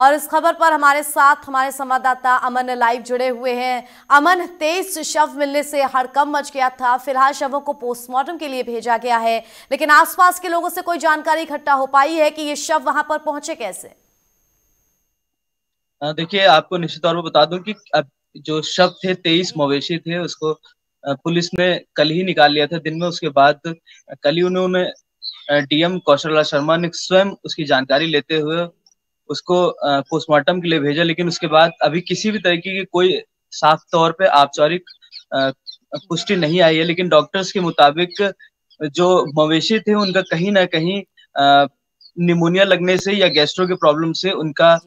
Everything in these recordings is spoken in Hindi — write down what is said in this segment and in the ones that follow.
और इस खबर पर हमारे साथ हमारे संवाददाता अमन लाइव जुड़े हुए हैं अमन तेईस शव मिलने से हड़कम मच गया था फिलहाल शवों को पोस्टमार्टम के लिए भेजा गया है लेकिन आसपास के लोगों से कोई जानकारी इकट्ठा हो पाई है कि ये शव वहां पर पहुंचे कैसे देखिए आपको निश्चित तौर पर बता दूं कि अब जो शव थे तेईस मवेशी थे उसको पुलिस ने कल ही निकाल लिया था दिन में उसके बाद कल ही उन्होंने डीएम कौशल शर्मा ने स्वयं उसकी जानकारी लेते हुए उसको पोस्टमार्टम के लिए भेजा लेकिन उसके बाद अभी किसी भी तरीके की कोई साफ तौर पर औपचारिक पुष्टि नहीं आई है लेकिन डॉक्टर्स के मुताबिक जो मवेशी थे उनका कहीं ना कहीं निमोनिया लगने से या गैस्ट्रो के प्रॉब्लम से उनका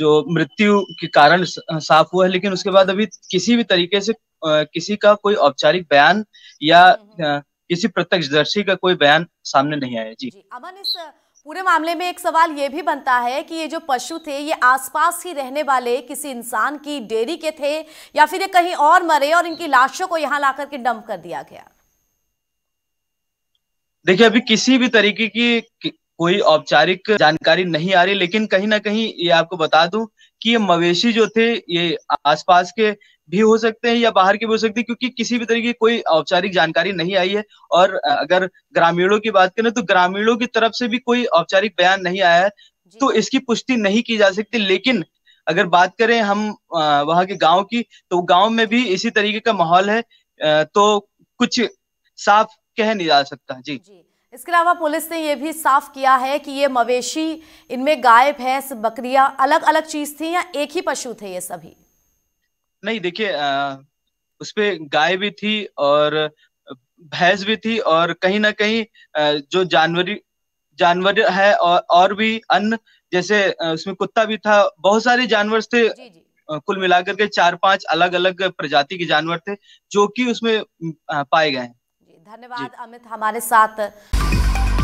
जो मृत्यु के कारण साफ हुआ है लेकिन उसके बाद अभी किसी भी तरीके से किसी का कोई औपचारिक बयान या किसी प्रत्यक्षदर्शी का कोई बयान सामने नहीं आया जी, जी अमन इस पूरे मामले में एक सवाल ये भी बनता है कि ये जो पशु थे ये आसपास ही रहने वाले किसी इंसान की डेयरी के थे या फिर ये कहीं और मरे और इनकी लाशों को यहाँ ला करके डंप कर दिया गया देखिए अभी किसी भी तरीके की कोई औपचारिक जानकारी नहीं आ रही लेकिन कहीं ना कहीं ये आपको बता दूं कि ये मवेशी जो थे ये आसपास के भी हो सकते हैं या बाहर के भी हो सकते हैं क्योंकि किसी भी तरीके की कोई औपचारिक जानकारी नहीं आई है और अगर ग्रामीणों की बात करें तो ग्रामीणों की तरफ से भी कोई औपचारिक बयान नहीं आया है तो इसकी पुष्टि नहीं की जा सकती लेकिन अगर बात करें हम वहाँ के गांव की तो गांव में भी इसी तरीके का माहौल है तो कुछ साफ कह नहीं जा सकता जी, जी। इसके अलावा पुलिस ने यह भी साफ किया है कि ये मवेशी इनमें गाय भैंस बकरियां अलग अलग चीज थी या एक ही पशु थे ये सभी नहीं देखिए उसपे गाय भी थी और भैंस भी थी और कहीं ना कहीं जो जानवरी जानवर है और और भी अन्य जैसे उसमें कुत्ता भी था बहुत सारे जानवर थे जी जी। कुल मिलाकर के चार पांच अलग अलग प्रजाति के जानवर थे जो कि उसमें पाए गए हैं धन्यवाद अमित हमारे साथ